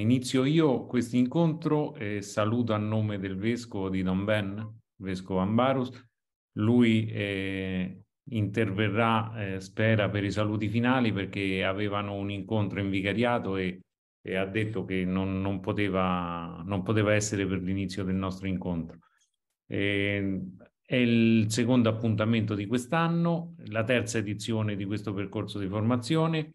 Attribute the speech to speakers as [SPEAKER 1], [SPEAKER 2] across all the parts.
[SPEAKER 1] Inizio io questo incontro e saluto a nome del vescovo di Don Ben, vescovo Ambarus. Lui eh, interverrà, eh, spera, per i saluti finali perché avevano un incontro in vicariato e, e ha detto che non, non, poteva, non, poteva, essere per l'inizio del nostro incontro. E, ehm, è il secondo appuntamento di quest'anno, la terza edizione di questo percorso di formazione.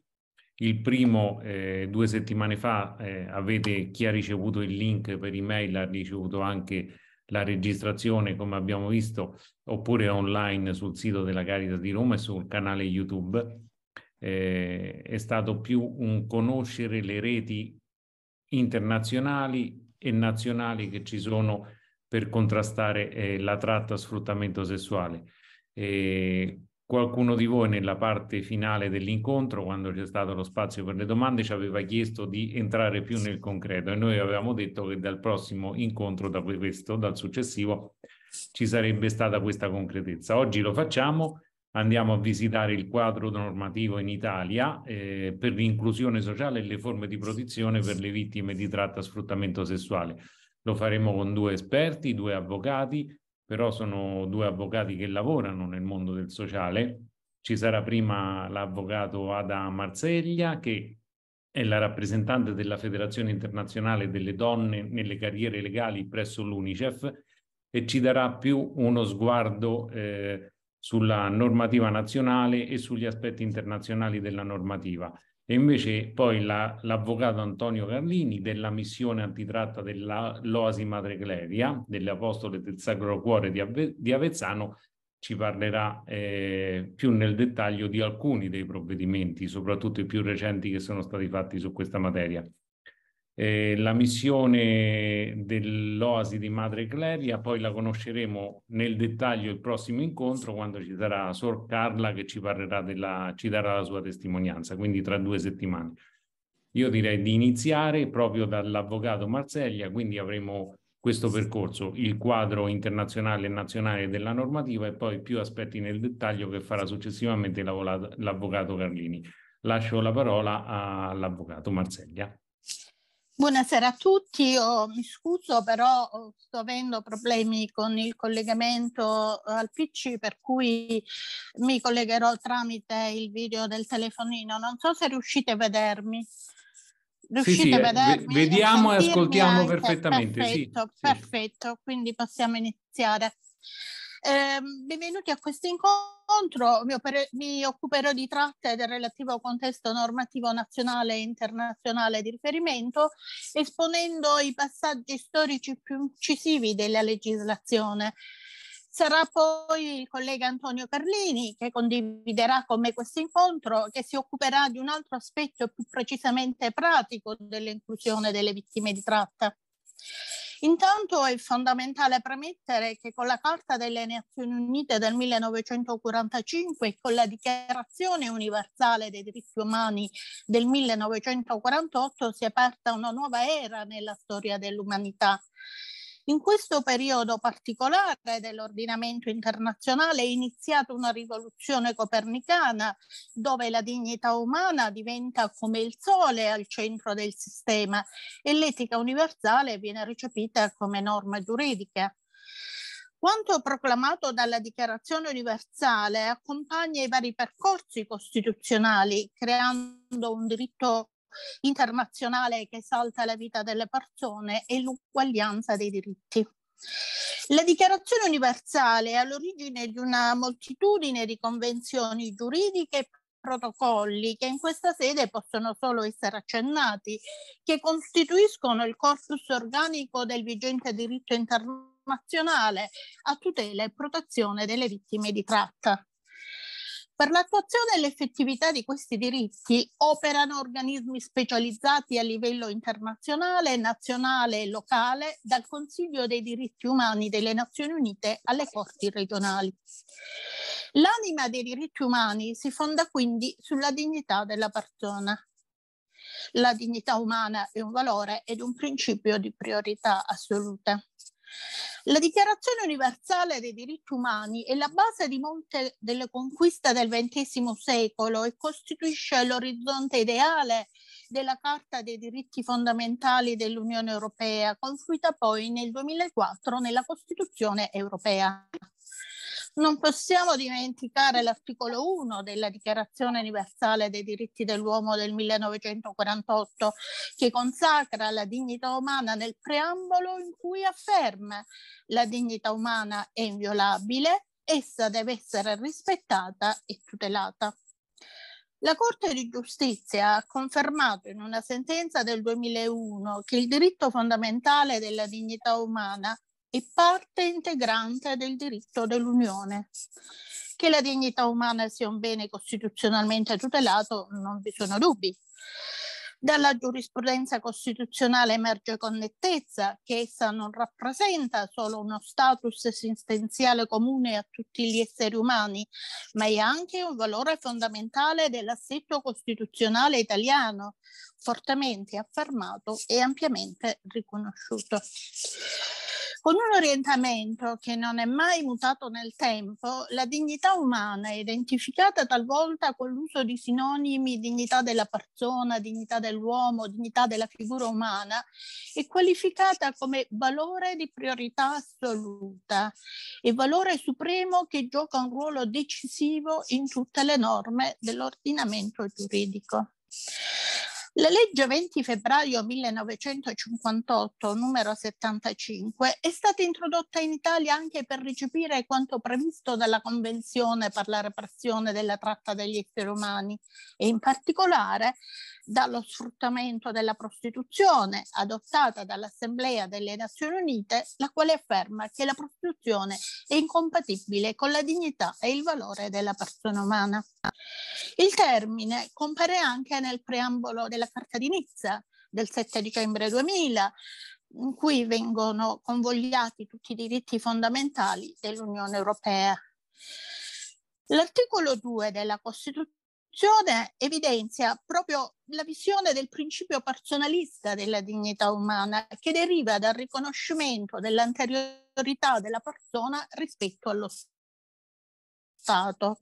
[SPEAKER 1] Il primo eh, due settimane fa eh, avete chi ha ricevuto il link per email ha ricevuto anche la registrazione come abbiamo visto oppure online sul sito della Caritas di Roma e sul canale YouTube. Eh, è stato più un conoscere le reti internazionali e nazionali che ci sono per contrastare eh, la tratta sfruttamento sessuale. Eh, Qualcuno di voi nella parte finale dell'incontro, quando c'è stato lo spazio per le domande, ci aveva chiesto di entrare più nel concreto e noi avevamo detto che dal prossimo incontro, da questo, dal successivo, ci sarebbe stata questa concretezza. Oggi lo facciamo, andiamo a visitare il quadro normativo in Italia eh, per l'inclusione sociale e le forme di protezione per le vittime di tratta e sfruttamento sessuale. Lo faremo con due esperti, due avvocati, però sono due avvocati che lavorano nel mondo del sociale. Ci sarà prima l'avvocato Ada Marzeglia, che è la rappresentante della Federazione Internazionale delle Donne nelle Carriere Legali presso l'UNICEF e ci darà più uno sguardo eh, sulla normativa nazionale e sugli aspetti internazionali della normativa. E invece poi la, l'avvocato Antonio Carlini della missione antitratta dell'Oasi Madre Cleria, dell'Apostole del Sacro Cuore di, Ave, di Avezzano, ci parlerà eh, più nel dettaglio di alcuni dei provvedimenti, soprattutto i più recenti che sono stati fatti su questa materia. Eh, la missione dell'Oasi di Madre Cleria poi la conosceremo nel dettaglio il prossimo incontro quando ci sarà Sor Carla che ci parlerà della, ci darà la sua testimonianza, quindi tra due settimane. Io direi di iniziare proprio dall'avvocato Marzeglia, quindi avremo questo percorso, il quadro internazionale e nazionale della normativa e poi più aspetti nel dettaglio che farà successivamente l'avvocato Carlini. Lascio la parola all'avvocato Marzeglia.
[SPEAKER 2] Buonasera a tutti, oh, mi scuso però oh, sto avendo problemi con il collegamento eh, al PC per cui mi collegherò tramite il video del telefonino. Non so se riuscite a vedermi. Riuscite sì, sì, a eh, vedermi? Vediamo e ascoltiamo anche? Eh, perfettamente. Perfetto, sì, perfetto. Quindi possiamo iniziare. Eh, benvenuti a questo incontro. Mi, mi, occuperò di tratte del relativo contesto normativo nazionale e internazionale di riferimento, esponendo i passaggi storici più incisivi della legislazione. Sarà poi il collega Antonio Carlini che condividerà con me questo incontro, che si occuperà di un altro aspetto più precisamente pratico dell'inclusione delle vittime di tratta. Intanto è fondamentale premettere che con la Carta delle Nazioni Unite del 1945 e con la Dichiarazione universale dei diritti umani del 1948 si è aperta una nuova era nella storia dell'umanità. In questo periodo particolare dell'ordinamento internazionale è iniziata una rivoluzione copernicana dove la dignità umana diventa come il sole al centro del sistema e l'etica universale viene recepita come norma giuridica. Quanto proclamato dalla Dichiarazione universale accompagna i vari percorsi costituzionali, creando un diritto internazionale che esalta la vita delle persone e l'uguaglianza dei diritti. La Dichiarazione universale è all'origine di una moltitudine di convenzioni giuridiche e protocolli che in questa sede possono solo essere accennati, che costituiscono il corpus organico del vigente diritto internazionale a tutela e protezione delle vittime di tratta. Per l'attuazione e l'effettività di questi diritti operano organismi specializzati a livello internazionale, nazionale e locale, dal Consiglio dei diritti umani delle Nazioni Unite alle corti regionali. L'anima dei diritti umani si fonda quindi sulla dignità della persona, la dignità umana è un valore ed un principio di priorità assoluta. La Dichiarazione universale dei diritti umani è la base di molte delle conquiste del XX secolo e costituisce l'orizzonte ideale della Carta dei diritti fondamentali dell'Unione Europea, confluita poi nel 2004 nella Costituzione europea. Non possiamo dimenticare l'articolo 1 della Dichiarazione universale dei diritti dell'uomo del 1948 che consacra la dignità umana nel preambolo in cui afferma la dignità umana è inviolabile, essa deve essere rispettata e tutelata. La Corte di giustizia ha confermato in una sentenza del 2001 che il diritto fondamentale della dignità umana e parte integrante del diritto dell'Unione. Che la dignità umana sia un bene costituzionalmente tutelato non vi sono dubbi. Dalla giurisprudenza costituzionale emerge con nettezza che essa non rappresenta solo uno status esistenziale comune a tutti gli esseri umani, ma è anche un valore fondamentale dell'assetto costituzionale italiano, fortemente affermato e ampiamente riconosciuto. Con un orientamento che non è mai mutato nel tempo, la dignità umana è identificata talvolta con l'uso di sinonimi dignità della persona, dignità dell'uomo, dignità della figura umana, è qualificata come valore di priorità assoluta e valore supremo che gioca un ruolo decisivo in tutte le norme dell'ordinamento giuridico. La legge 20 febbraio 1958, numero 75, è stata introdotta in Italia anche per recepire quanto previsto dalla Convenzione per la repressione della tratta degli esseri umani e in particolare dallo sfruttamento della prostituzione adottata dall'Assemblea delle Nazioni Unite, la quale afferma che la prostituzione è incompatibile con la dignità e il valore della persona umana. Il termine compare anche nel preambolo della Carta di Nizza del 7 dicembre 2000, in cui vengono convogliati tutti i diritti fondamentali dell'Unione Europea. L'articolo 2 della Costituzione evidenzia proprio la visione del principio personalista della dignità umana che deriva dal riconoscimento dell'anteriorità della persona rispetto allo Stato.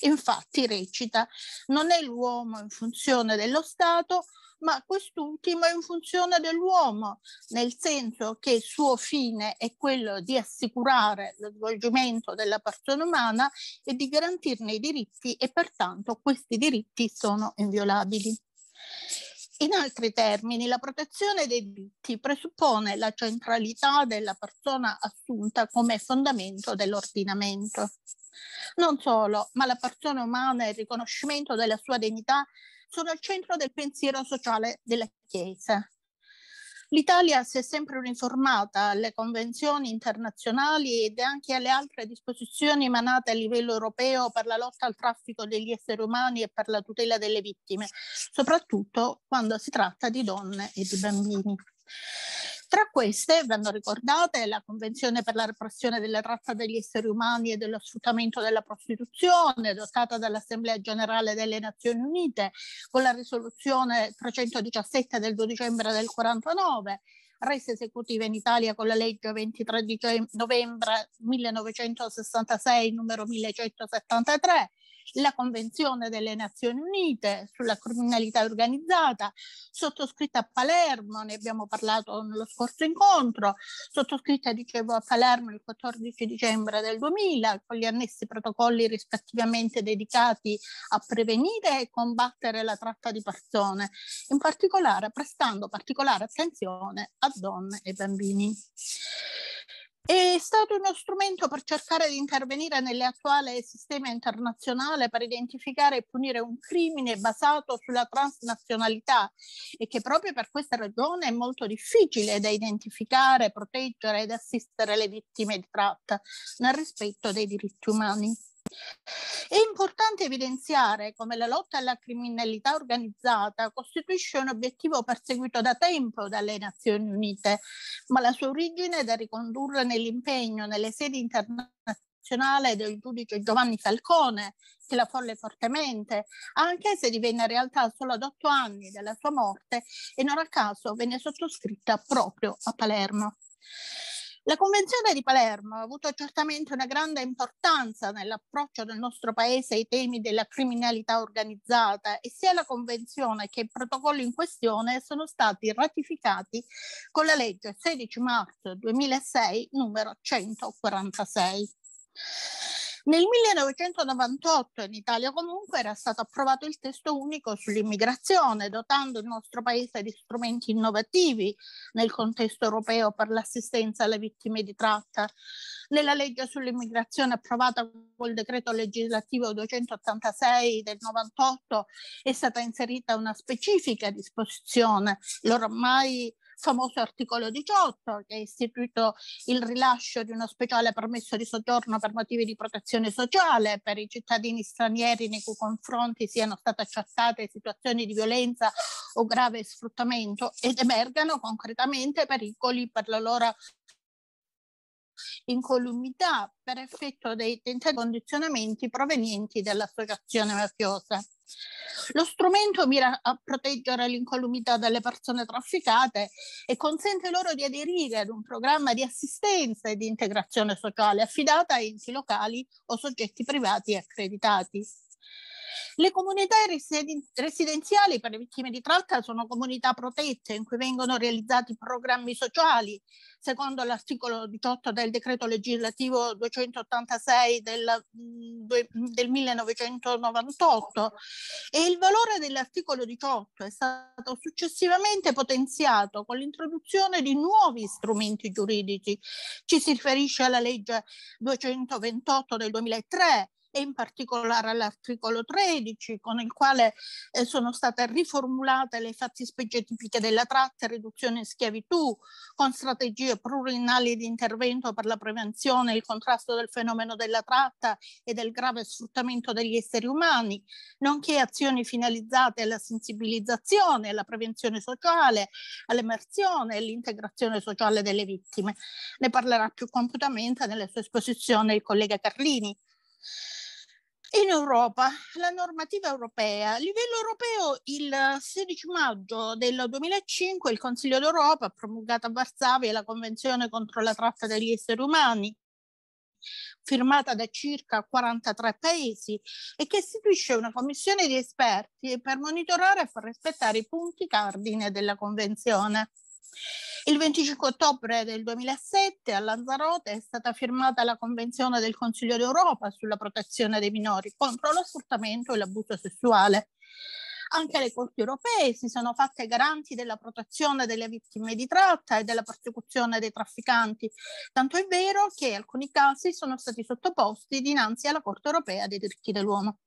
[SPEAKER 2] Infatti recita, non è l'uomo in funzione dello Stato, ma quest'ultimo in funzione dell'uomo, nel senso che il suo fine è quello di assicurare lo svolgimento della persona umana e di garantirne i diritti e pertanto questi diritti sono inviolabili. In altri termini, la protezione dei diritti presuppone la centralità della persona assunta come fondamento dell'ordinamento. Non solo, ma la persona umana e il riconoscimento della sua dignità sono al centro del pensiero sociale della Chiesa. L'Italia si è sempre uniformata alle convenzioni internazionali ed anche alle altre disposizioni emanate a livello europeo per la lotta al traffico degli esseri umani e per la tutela delle vittime, soprattutto quando si tratta di donne e di bambini. Tra queste vanno ricordate la Convenzione per la repressione della tratta degli esseri umani e dello sfruttamento della prostituzione, adottata dall'Assemblea generale delle Nazioni Unite con la risoluzione 317 del 2 dicembre del 49, resa esecutiva in Italia con la legge 23 novembre 1966 numero 1173 la Convenzione delle Nazioni Unite sulla criminalità organizzata, sottoscritta a Palermo, ne abbiamo parlato nello scorso incontro, sottoscritta, dicevo, a Palermo il 14 dicembre del 2000, con gli annessi protocolli rispettivamente dedicati a prevenire e combattere la tratta di persone, in particolare prestando particolare attenzione a donne e bambini. È stato uno strumento per cercare di intervenire nell'attuale sistema internazionale per identificare e punire un crimine basato sulla transnazionalità e che proprio per questa ragione è molto difficile da identificare, proteggere ed assistere le vittime di tratta nel rispetto dei diritti umani. È importante evidenziare come la lotta alla criminalità organizzata costituisce un obiettivo perseguito da tempo dalle Nazioni Unite, ma la sua origine è da ricondurre nell'impegno nelle sedi internazionali del giudice Giovanni Falcone, che la folle fortemente, anche se divenne realtà solo ad otto anni dalla sua morte e non a caso venne sottoscritta proprio a Palermo. La Convenzione di Palermo ha avuto certamente una grande importanza nell'approccio del nostro Paese ai temi della criminalità organizzata e sia la Convenzione che il protocollo in questione sono stati ratificati con la legge 16 marzo 2006 numero 146. Nel 1998 in Italia comunque era stato approvato il testo unico sull'immigrazione, dotando il nostro Paese di strumenti innovativi nel contesto europeo per l'assistenza alle vittime di tratta. Nella legge sull'immigrazione approvata col decreto legislativo 286 del 98 è stata inserita una specifica disposizione, l'ormai famoso articolo 18 che ha istituito il rilascio di uno speciale permesso di soggiorno per motivi di protezione sociale per i cittadini stranieri nei cui confronti siano state accertate situazioni di violenza o grave sfruttamento ed emergano concretamente pericoli per la loro incolumità per effetto dei condizionamenti provenienti dall'associazione mafiosa. Lo strumento mira a proteggere l'incolumità delle persone trafficate e consente loro di aderire ad un programma di assistenza e di integrazione sociale affidata a enti locali o soggetti privati accreditati. Le comunità residenziali per le vittime di tratta sono comunità protette in cui vengono realizzati programmi sociali secondo l'articolo 18 del decreto legislativo 286 del, mm, del 1998 e il valore dell'articolo 18 è stato successivamente potenziato con l'introduzione di nuovi strumenti giuridici. Ci si riferisce alla legge 228 del 2003 e in particolare all'articolo 13 con il quale eh, sono state riformulate le fattispecie tipiche della tratta, e riduzione e schiavitù, con strategie pluriennali di intervento per la prevenzione e il contrasto del fenomeno della tratta e del grave sfruttamento degli esseri umani, nonché azioni finalizzate alla sensibilizzazione, alla prevenzione sociale, all'emersione e all'integrazione sociale delle vittime. Ne parlerà più compiutamente nella sua esposizione il collega Carlini. In Europa, la normativa europea. A livello europeo, il 16 maggio del 2005 il Consiglio d'Europa ha promulgato a Varsavia la Convenzione contro la tratta degli esseri umani, firmata da circa 43 paesi e che istituisce una commissione di esperti per monitorare e far rispettare i punti cardine della Convenzione. Il 25 ottobre del 2007 a Lanzarote è stata firmata la Convenzione del Consiglio d'Europa sulla protezione dei minori contro lo sfruttamento e l'abuso sessuale. Anche le corti europee si sono fatte garanti della protezione delle vittime di tratta e della persecuzione dei trafficanti, tanto è vero che alcuni casi sono stati sottoposti dinanzi alla Corte europea dei diritti dell'uomo.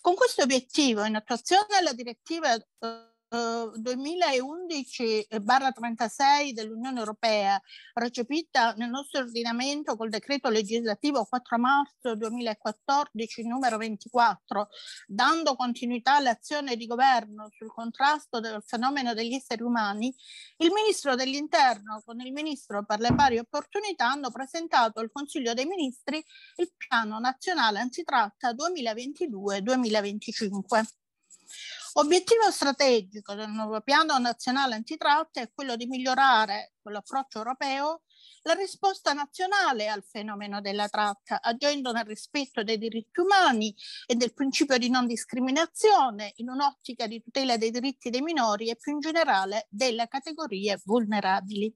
[SPEAKER 2] Con questo obiettivo, in attuazione alla direttiva eh, 2011-36 eh, eh, dell'Unione Europea, recepita nel nostro ordinamento col decreto legislativo 4 marzo 2014 numero 24, dando continuità all'azione di governo sul contrasto del fenomeno degli esseri umani, il Ministro dell'Interno con il Ministro per le pari opportunità hanno presentato al Consiglio dei Ministri il Piano Nazionale Antitratta 2022-2025. Obiettivo strategico del nuovo piano nazionale antitratta è quello di migliorare, con l'approccio europeo, la risposta nazionale al fenomeno della tratta, agendo nel rispetto dei diritti umani e del principio di non discriminazione in un'ottica di tutela dei diritti dei minori e più in generale delle categorie vulnerabili.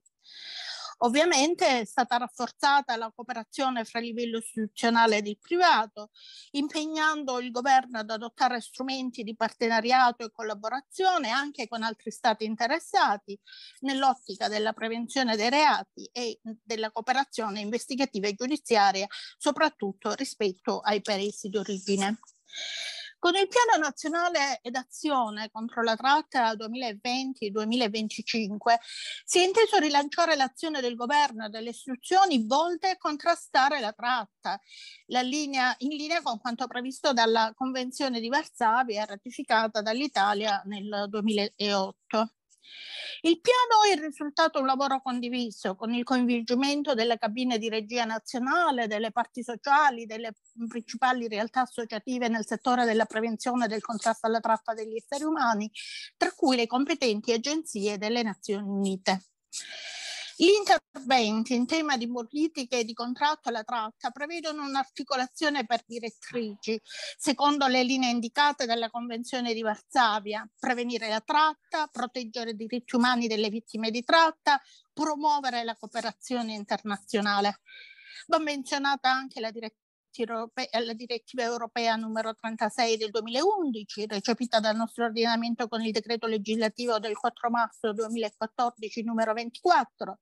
[SPEAKER 2] Ovviamente è stata rafforzata la cooperazione fra il livello istituzionale ed il privato, impegnando il governo ad adottare strumenti di partenariato e collaborazione anche con altri stati interessati nell'ottica della prevenzione dei reati e della cooperazione investigativa e giudiziaria, soprattutto rispetto ai paesi d'origine. Con il Piano Nazionale d'Azione contro la Tratta 2020-2025 si è inteso rilanciare l'azione del governo e delle istituzioni volte a contrastare la tratta, la linea, in linea con quanto previsto dalla Convenzione di Varsavia ratificata dall'Italia nel 2008. Il piano è il risultato di un lavoro condiviso con il coinvolgimento delle cabine di regia nazionale, delle parti sociali, delle principali realtà associative nel settore della prevenzione e del contrasto alla tratta degli esseri umani, tra cui le competenti agenzie delle Nazioni Unite. Gli interventi in tema di politiche di contratto alla tratta prevedono un'articolazione per direttrici, secondo le linee indicate dalla Convenzione di Varsavia, prevenire la tratta, proteggere i diritti umani delle vittime di tratta, promuovere la cooperazione internazionale. Va menzionata anche la direttiva europea, alla eh, direttiva europea numero 36 del 2011, recepita dal nostro ordinamento con il decreto legislativo del 4 marzo 2014 numero 24.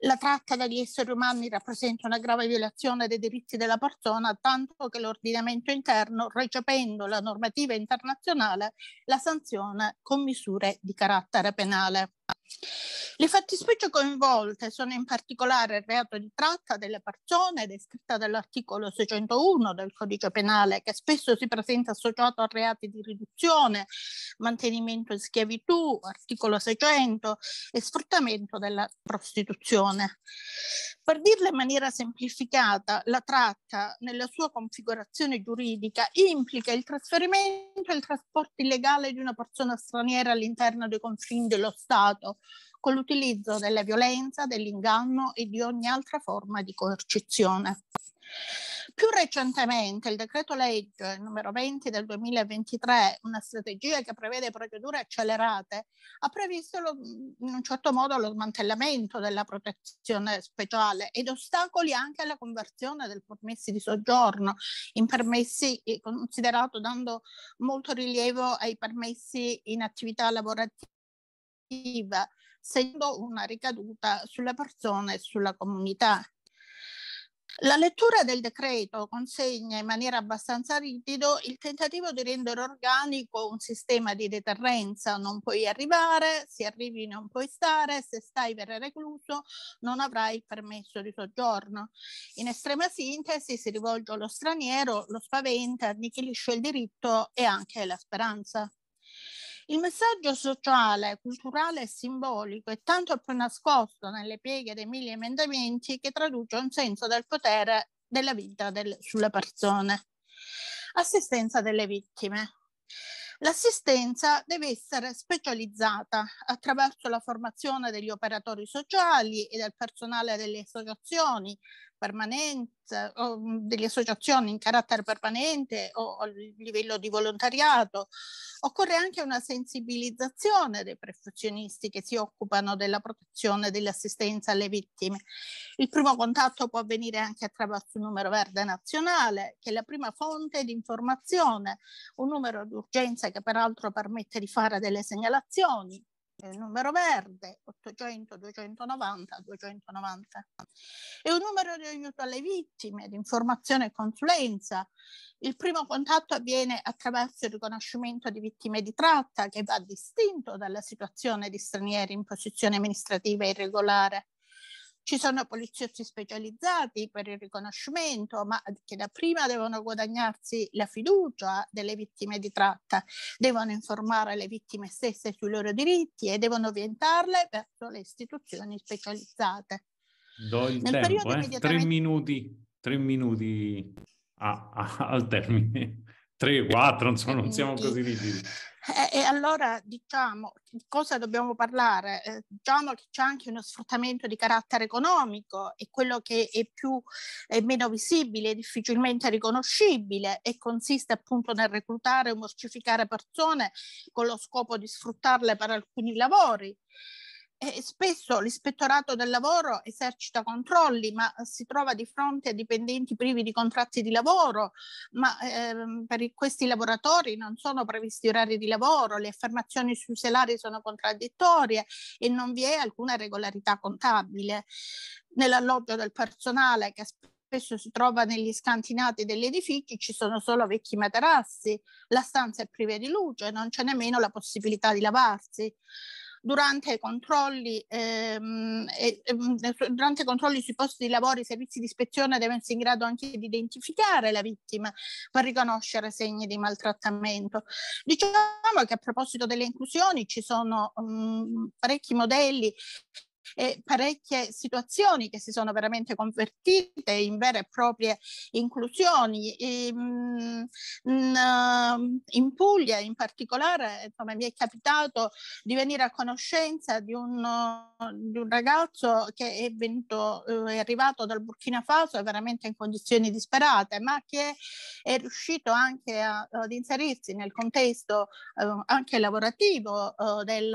[SPEAKER 2] La tratta degli esseri umani rappresenta una grave violazione dei diritti della persona, tanto che l'ordinamento interno, recependo la normativa internazionale, la sanziona con misure di carattere penale. Le fattispecie coinvolte sono in particolare il reato di tratta delle persone, descritta dall'articolo 601 del codice penale, che spesso si presenta associato a reati di riduzione, mantenimento in schiavitù, articolo 600, e sfruttamento della prostituzione. Per dirla in maniera semplificata, la tratta nella sua configurazione giuridica implica il trasferimento e il trasporto illegale di una persona straniera all'interno dei confini dello Stato, con l'utilizzo della violenza, dell'inganno e di ogni altra forma di coercizione. Più recentemente il decreto legge numero 20 del 2023, una strategia che prevede procedure accelerate, ha previsto lo, in un certo modo lo smantellamento della protezione speciale ed ostacoli anche alla conversione del permesso di soggiorno in permessi eh, considerato dando molto rilievo ai permessi in attività lavorativa essendo una ricaduta sulle persone e sulla comunità. La lettura del decreto consegna in maniera abbastanza ripido il tentativo di rendere organico un sistema di deterrenza. Non puoi arrivare, se arrivi non puoi stare, se stai per recluso, non avrai il permesso di soggiorno. In estrema sintesi si rivolge allo straniero, lo spaventa, annichilisce il diritto e anche la speranza. Il messaggio sociale, culturale e simbolico è tanto più nascosto nelle pieghe dei mille emendamenti che traduce un senso del potere della vita del, sulle persone. Assistenza delle vittime. L'assistenza deve essere specializzata attraverso la formazione degli operatori sociali e del personale delle associazioni, permanente o mm, delle associazioni in carattere permanente o a livello di volontariato. Occorre anche una sensibilizzazione dei professionisti che si occupano della protezione e dell'assistenza alle vittime. Il primo contatto può avvenire anche attraverso un numero verde nazionale, che è la prima fonte di informazione, un numero d'urgenza che peraltro permette di fare delle segnalazioni il numero verde 800 290 290 è un numero di aiuto alle vittime, di informazione e consulenza. Il primo contatto avviene attraverso il riconoscimento di vittime di tratta che va distinto dalla situazione di stranieri in posizione amministrativa irregolare ci sono poliziotti specializzati per il riconoscimento, ma che da prima devono guadagnarsi la fiducia delle vittime di tratta, devono informare le vittime stesse sui loro diritti e devono orientarle verso le istituzioni specializzate.
[SPEAKER 1] Do il Nel tempo, eh? immediatamente... tre minuti, tre minuti a, a, al termine, tre, quattro, insomma, non siamo così rigidi.
[SPEAKER 2] Eh, e, allora diciamo di cosa dobbiamo parlare? Eh, diciamo che c'è anche uno sfruttamento di carattere economico e quello che è più è meno visibile, difficilmente riconoscibile e consiste appunto nel reclutare o mortificare persone con lo scopo di sfruttarle per alcuni lavori. E spesso l'ispettorato del lavoro esercita controlli, ma eh, si trova di fronte a dipendenti privi di contratti di lavoro, ma ehm, per questi lavoratori non sono previsti orari di lavoro, le affermazioni sui salari sono contraddittorie e non vi è alcuna regolarità contabile. Nell'alloggio del personale che spesso si trova negli scantinati degli edifici, ci sono solo vecchi materassi, la stanza è priva di luce, non c'è nemmeno la possibilità di lavarsi durante i controlli, ehm, e, e, mm, durante i controlli sui posti di lavoro i servizi di ispezione devono essere in grado anche di identificare la vittima per riconoscere segni di maltrattamento. Diciamo che a proposito delle inclusioni ci sono mh, mm, parecchi modelli e parecchie situazioni che si sono veramente convertite in vere e proprie inclusioni. E, mm, mm, ehm, in Puglia in particolare insomma, mi è capitato di venire a conoscenza di un, di un ragazzo che è, venuto, eh, è arrivato dal Burkina Faso veramente in condizioni disperate, ma che è riuscito anche a, ad inserirsi nel contesto eh, anche lavorativo eh, del,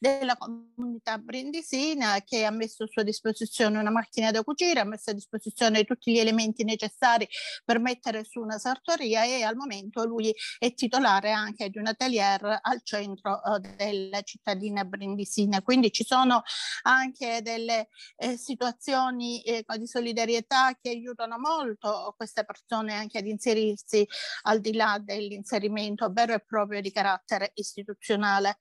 [SPEAKER 2] della comunità brindisina che ha messo a sua disposizione una macchina da cucire, ha messo a disposizione tutti gli elementi necessari per mettere su una sartoria e al momento lui è titolare anche di un atelier al centro eh, della cittadina brindisina. Quindi ci sono anche delle eh, situazioni eh, di solidarietà che aiutano molto queste persone anche ad inserirsi al di là dell'inserimento vero e proprio di carattere istituzionale.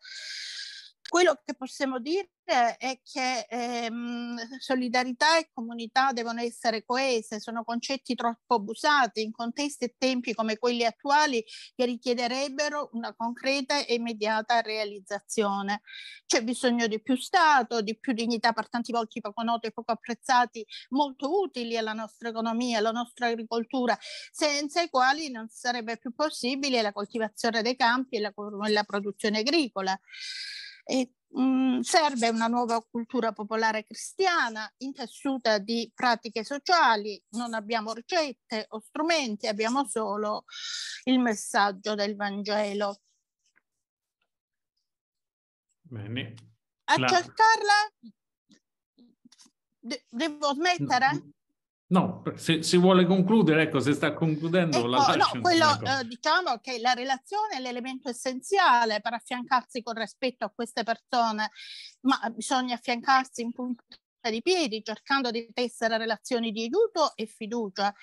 [SPEAKER 2] Quello che possiamo dire è che ehm, solidarietà e comunità devono essere coese, sono concetti troppo abusati in contesti e tempi come quelli attuali che richiederebbero una concreta e immediata realizzazione. C'è bisogno di più Stato, di più dignità per tanti volti poco noti e poco apprezzati, molto utili alla nostra economia, alla nostra agricoltura, senza i quali non sarebbe più possibile la coltivazione dei campi e la, la produzione agricola. E, mh, mm, serve una nuova cultura popolare cristiana intessuta di pratiche sociali, non abbiamo ricette o strumenti, abbiamo solo il messaggio del Vangelo.
[SPEAKER 1] Bene. La...
[SPEAKER 2] Accertarla? De- devo smettere?
[SPEAKER 1] No, se, se, vuole concludere, ecco, se sta concludendo ecco, la no, quello, ecco. eh,
[SPEAKER 2] diciamo che la relazione è l'elemento essenziale per affiancarsi con rispetto a queste persone, ma bisogna affiancarsi in punto di piedi, cercando di tessere relazioni di aiuto e fiducia.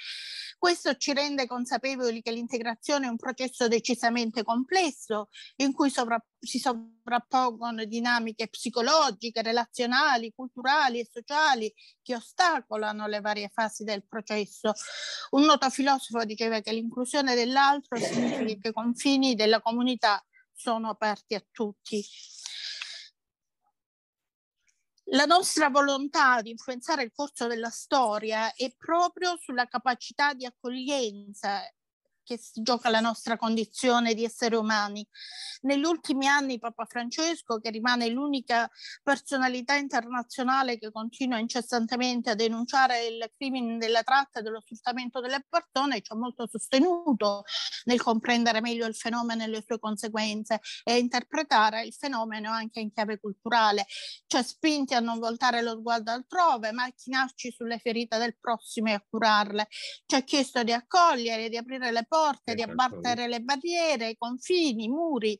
[SPEAKER 2] Questo ci rende consapevoli che l'integrazione è un processo decisamente complesso, in cui sovra- si sovrappongono dinamiche psicologiche, relazionali, culturali e sociali che ostacolano le varie fasi del processo. Un noto filosofo diceva che l'inclusione dell'altro significa che i confini della comunità sono aperti a tutti la nostra volontà di influenzare il corso della storia è proprio sulla capacità di accoglienza che si gioca la nostra condizione di essere umani. Negli ultimi anni Papa Francesco, che rimane l'unica personalità internazionale che continua incessantemente a denunciare il crimine della tratta e dello sfruttamento delle persone, ci ha molto sostenuto nel comprendere meglio il fenomeno e le sue conseguenze e interpretare il fenomeno anche in chiave culturale. Ci ha spinti a non voltare lo sguardo altrove, ma a chinarci sulle ferite del prossimo e a curarle. Ci ha chiesto di accogliere, e di aprire le porte porte, di esatto, abbattere le barriere, i confini, i muri.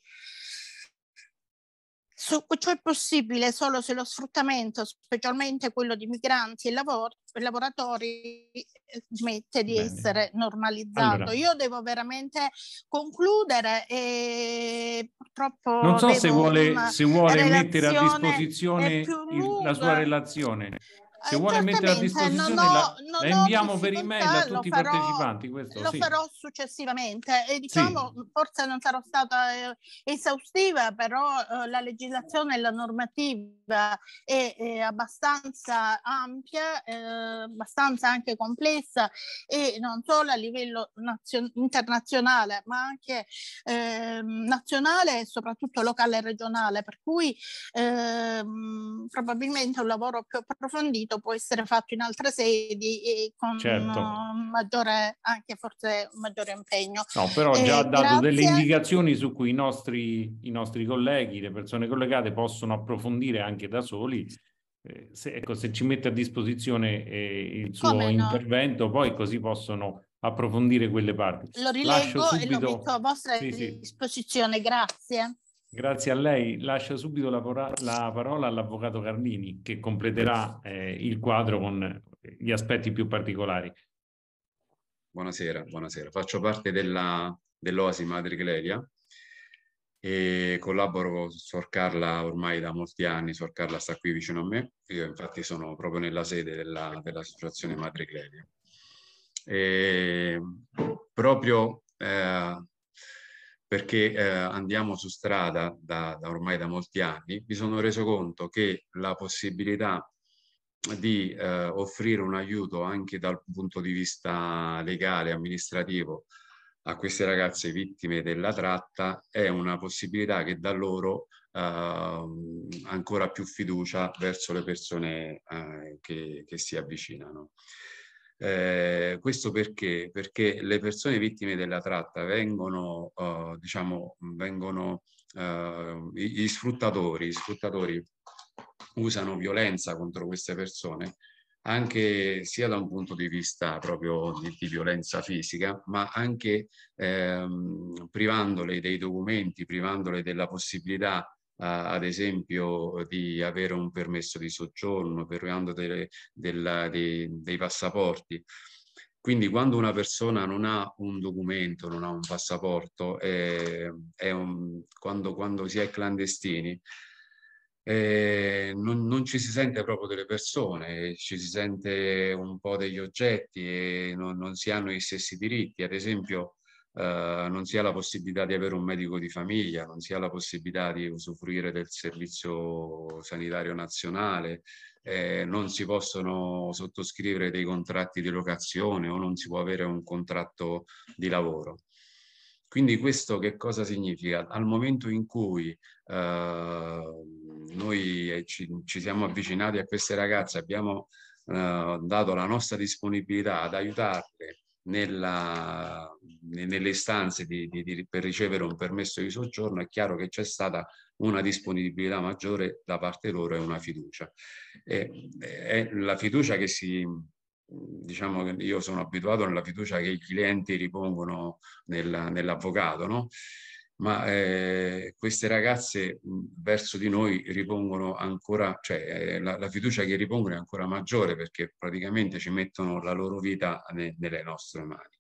[SPEAKER 2] Su, ciò è possibile solo se lo sfruttamento, specialmente quello di migranti e, lavor lavoratori, eh, smette di Bene. essere normalizzato. Allora. Io devo veramente concludere e purtroppo... Non so se vuole, se vuole mettere a
[SPEAKER 1] disposizione il, la sua relazione se vuole mettere a disposizione non ho, la, non la inviamo per email a tutti farò, i partecipanti. Questo, lo sì. farò
[SPEAKER 2] successivamente e diciamo sì. forse non sarò stata eh, esaustiva, però eh, la legislazione e la normativa è, è abbastanza ampia, eh, abbastanza anche complessa e non solo a livello nazio- internazionale ma anche ehm, nazionale e soprattutto locale e regionale, per cui ehm, probabilmente un lavoro più approfondito dibattito può essere fatto in altre sedi e con certo. Um, maggiore, anche forse un maggiore impegno. No, però ho già eh, dato grazie. delle
[SPEAKER 1] indicazioni su cui i nostri, i nostri, colleghi, le persone collegate possono approfondire anche da soli. Eh, se, ecco, se ci mette a disposizione eh, il suo Come intervento, no? poi così possono approfondire quelle parti. Lo rileggo e lo metto a vostra sì,
[SPEAKER 2] disposizione, sì. grazie.
[SPEAKER 1] Grazie a lei. Lascio subito la, la parola all'Avvocato Carlini
[SPEAKER 3] che completerà eh, il quadro con gli aspetti più particolari. Buonasera, buonasera. Faccio parte dell'Oasi dell Madre Clelia e collaboro con Sor Carla ormai da molti anni. Sor Carla sta qui vicino a me. Io infatti sono proprio nella sede dell'Associazione dell Madre Clelia. E proprio eh, perché eh, andiamo su strada da, da, ormai da molti anni, mi sono reso conto che la possibilità di eh, offrire un aiuto anche dal punto di vista legale, amministrativo, a queste ragazze vittime della tratta è una possibilità che dà loro eh, ancora più fiducia verso le persone eh, che, che si avvicinano. Eh, questo perché? Perché le persone vittime della tratta vengono, eh, diciamo, vengono eh, gli sfruttatori, gli sfruttatori usano violenza contro queste persone anche sia da un punto di vista proprio di, di violenza fisica, ma anche ehm, privandole dei documenti, privandole della possibilità ad esempio di avere un permesso di soggiorno, permeando delle, della, dei, dei passaporti. Quindi quando una persona non ha un documento, non ha un passaporto, è, è un, quando, quando, si è clandestini, eh, non, non, ci si sente proprio delle persone, ci si sente un po' degli oggetti e non, non si hanno gli stessi diritti. Ad esempio, eh, non si ha la possibilità di avere un medico di famiglia, non si ha la possibilità di usufruire del servizio sanitario nazionale, eh, non si possono sottoscrivere dei contratti di locazione o non si può avere un contratto di lavoro. Quindi questo che cosa significa? Al momento in cui eh, noi ci, ci, siamo avvicinati a queste ragazze, abbiamo eh, dato la nostra disponibilità ad aiutarle nella, nelle istanze di, di, di, per ricevere un permesso di soggiorno, è chiaro che c'è stata una disponibilità maggiore da parte loro e una fiducia. E, è la fiducia che si, diciamo che io sono abituato alla fiducia che i clienti ripongono nell'avvocato, no? ma eh, queste ragazze verso di noi ripongono ancora, cioè eh, la, la, fiducia che ripongono è ancora maggiore perché praticamente ci mettono la loro vita ne, nelle nostre mani.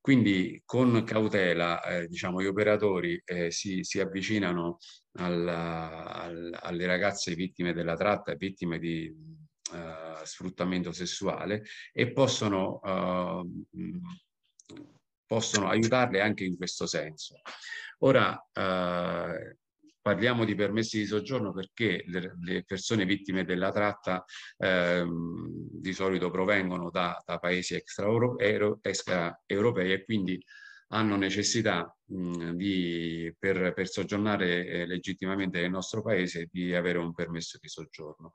[SPEAKER 3] Quindi con cautela eh, diciamo, gli operatori eh, si, si, avvicinano alla, al, alle ragazze vittime della tratta, vittime di uh, sfruttamento sessuale e possono uh, possono aiutarle anche in questo senso. Ora, eh, parliamo di permessi di soggiorno perché le, le persone vittime della tratta ehm, di solito provengono da, da paesi extraeuropei e quindi hanno necessità mh, di, per, per soggiornare eh, legittimamente nel nostro paese di avere un permesso di soggiorno.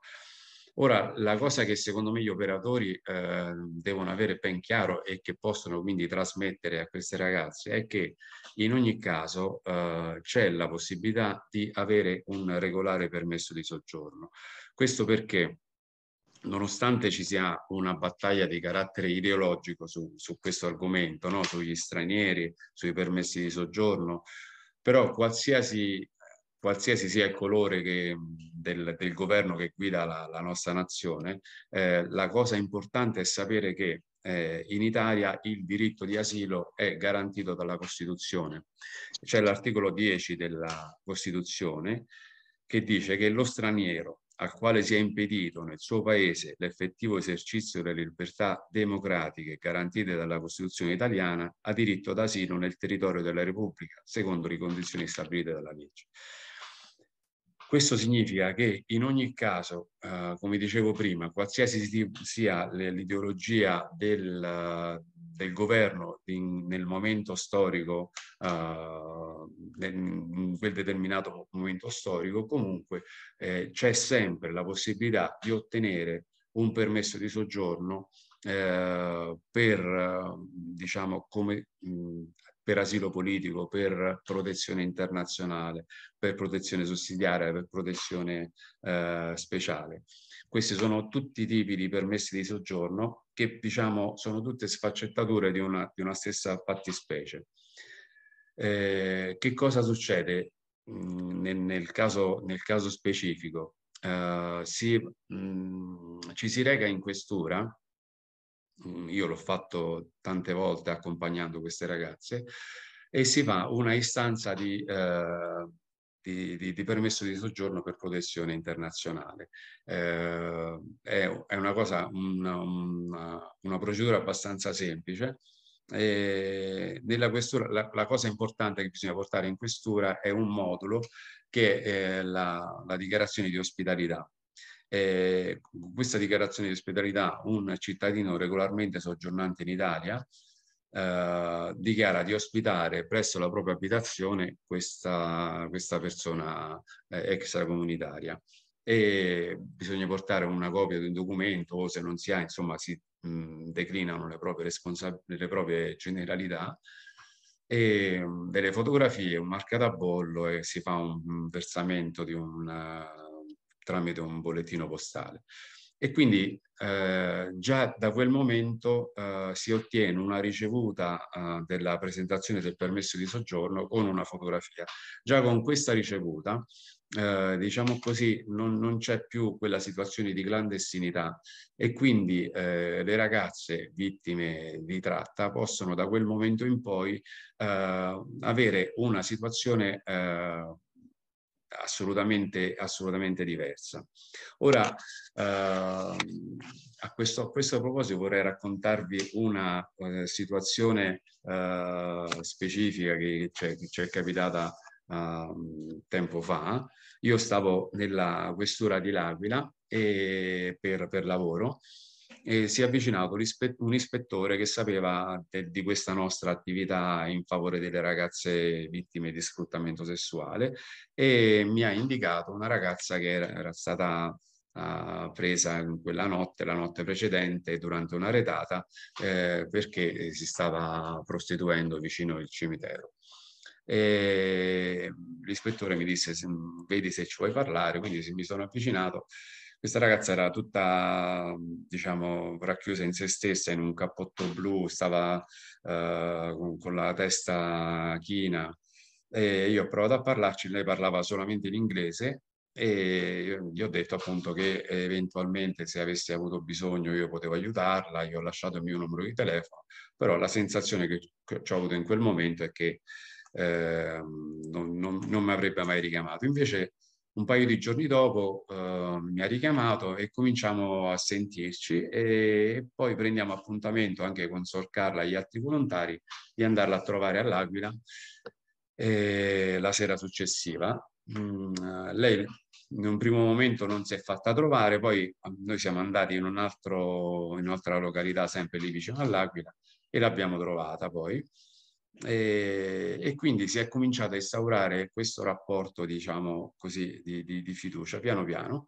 [SPEAKER 3] Ora, la cosa che secondo me gli operatori eh, devono avere ben chiaro e che possono quindi trasmettere a queste ragazze è che in ogni caso eh, c'è la possibilità di avere un regolare permesso di soggiorno. Questo perché nonostante ci sia una battaglia di carattere ideologico su, su questo argomento, no? sugli stranieri, sui permessi di soggiorno, però qualsiasi qualsiasi sia il colore che, del, del, governo che guida la, la nostra nazione, eh, la cosa importante è sapere che eh, in Italia il diritto di asilo è garantito dalla Costituzione. C'è l'articolo 10 della Costituzione che dice che lo straniero al quale sia impedito nel suo paese l'effettivo esercizio delle libertà democratiche garantite dalla Costituzione italiana ha diritto d'asilo nel territorio della Repubblica, secondo le condizioni stabilite dalla legge. Questo significa che in ogni caso, eh, come dicevo prima, qualsiasi sia l'ideologia del, del governo in, nel momento storico, uh, nel, in quel determinato momento storico, comunque eh, c'è sempre la possibilità di ottenere un permesso di soggiorno eh, per, diciamo, come, mh, per asilo politico, per protezione internazionale, per protezione sussidiaria, per protezione eh, speciale. Questi sono tutti i tipi di permessi di soggiorno che diciamo sono tutte sfaccettature di una, di una stessa fattispecie. Eh, che cosa succede mh, mm, nel, nel, caso, nel, caso, specifico? Eh, si, mh, mm, ci si reca in questura Mm, io l'ho fatto tante volte accompagnando queste ragazze, e si fa una istanza di, eh, di, di, di permesso di soggiorno per protezione internazionale. Eh, è, è, una cosa, una, una, una procedura abbastanza semplice. nella Questura, la, la, cosa importante che bisogna portare in questura è un modulo che è eh, la, la dichiarazione di ospitalità eh, con questa dichiarazione di ospitalità un cittadino regolarmente soggiornante in Italia eh, dichiara di ospitare presso la propria abitazione questa, questa persona eh, extracomunitaria e bisogna portare una copia di un documento o se non si ha insomma si mh, declinano le proprie, le proprie generalità e mh, delle fotografie, un marca da bollo e si fa un, un versamento di un eh, tramite un bollettino postale. E quindi eh, già da quel momento eh, si ottiene una ricevuta eh, della presentazione del permesso di soggiorno con una fotografia. Già con questa ricevuta, eh, diciamo così, non, non c'è più quella situazione di clandestinità e quindi eh, le ragazze vittime di tratta possono da quel momento in poi eh, avere una situazione assolutamente, assolutamente diversa. Ora, eh, a, questo, a, questo, proposito vorrei raccontarvi una eh, situazione eh, specifica cioè, che ci è capitata ehm, tempo fa. Io stavo nella questura di L'Aquila per, per lavoro e si è avvicinato un ispettore che sapeva de, di questa nostra attività in favore delle ragazze vittime di sfruttamento sessuale e mi ha indicato una ragazza che era, era stata uh, presa quella notte, la notte precedente, durante una retata eh, perché si stava prostituendo vicino al cimitero l'ispettore mi disse vedi se ci vuoi parlare quindi mi sono avvicinato questa ragazza era tutta, diciamo, racchiusa in se stessa, in un cappotto blu, stava eh, con, con la testa china. E io ho provato a parlarci, lei parlava solamente in inglese e gli ho detto appunto che eventualmente se avessi avuto bisogno io potevo aiutarla, gli ho lasciato il mio numero di telefono, però la sensazione che, che ho avuto in quel momento è che eh, non, non, non, mi avrebbe mai richiamato. Invece un paio di giorni dopo eh, mi ha richiamato e cominciamo a sentirci e poi prendiamo appuntamento anche con Sor Carla e gli altri volontari di andarla a trovare all'Aquila eh, la sera successiva. Mm, eh, lei in un primo momento non si è fatta trovare, poi mm, noi siamo andati in, un altro, in un'altra località sempre lì vicino all'Aquila e l'abbiamo trovata poi. E, e, quindi si è cominciato a instaurare questo rapporto, diciamo così, di, di, di fiducia piano piano,